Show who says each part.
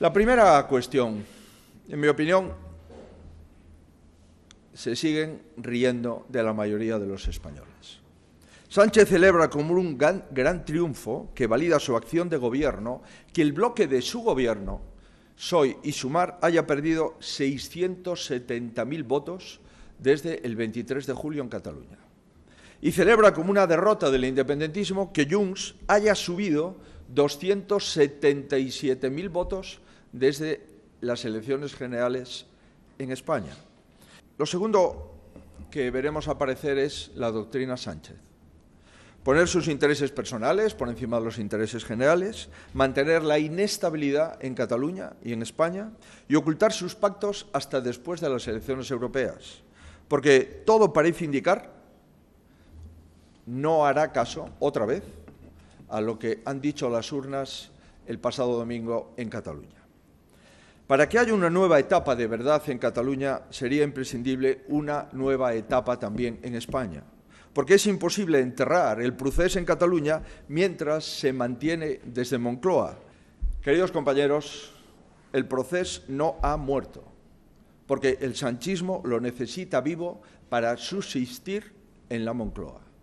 Speaker 1: La primera cuestión, en mi opinión, se siguen riendo de la mayoría de los españoles. Sánchez celebra como un gran, triunfo que valida su acción de gobierno que el bloque de su gobierno, Soy y Sumar, haya perdido 670.000 votos desde el 23 de julio en Cataluña. Y celebra como una derrota del independentismo que Junts haya subido 277.000 votos desde las elecciones generales en España. Lo segundo que veremos aparecer es la doctrina Sánchez. Poner sus intereses personales por encima de los intereses generales, mantener la inestabilidad en Cataluña y en España y ocultar sus pactos hasta después de las elecciones europeas. Porque todo parece indicar no hará caso, otra vez, a lo que han dicho las urnas el pasado domingo en Cataluña. Para que haya una nueva etapa de verdad en Cataluña sería imprescindible una nueva etapa también en España, porque es imposible enterrar el proceso en Cataluña mientras se mantiene desde Moncloa. Queridos compañeros, el proceso no ha muerto, porque el sanchismo lo necesita vivo para subsistir en la Moncloa.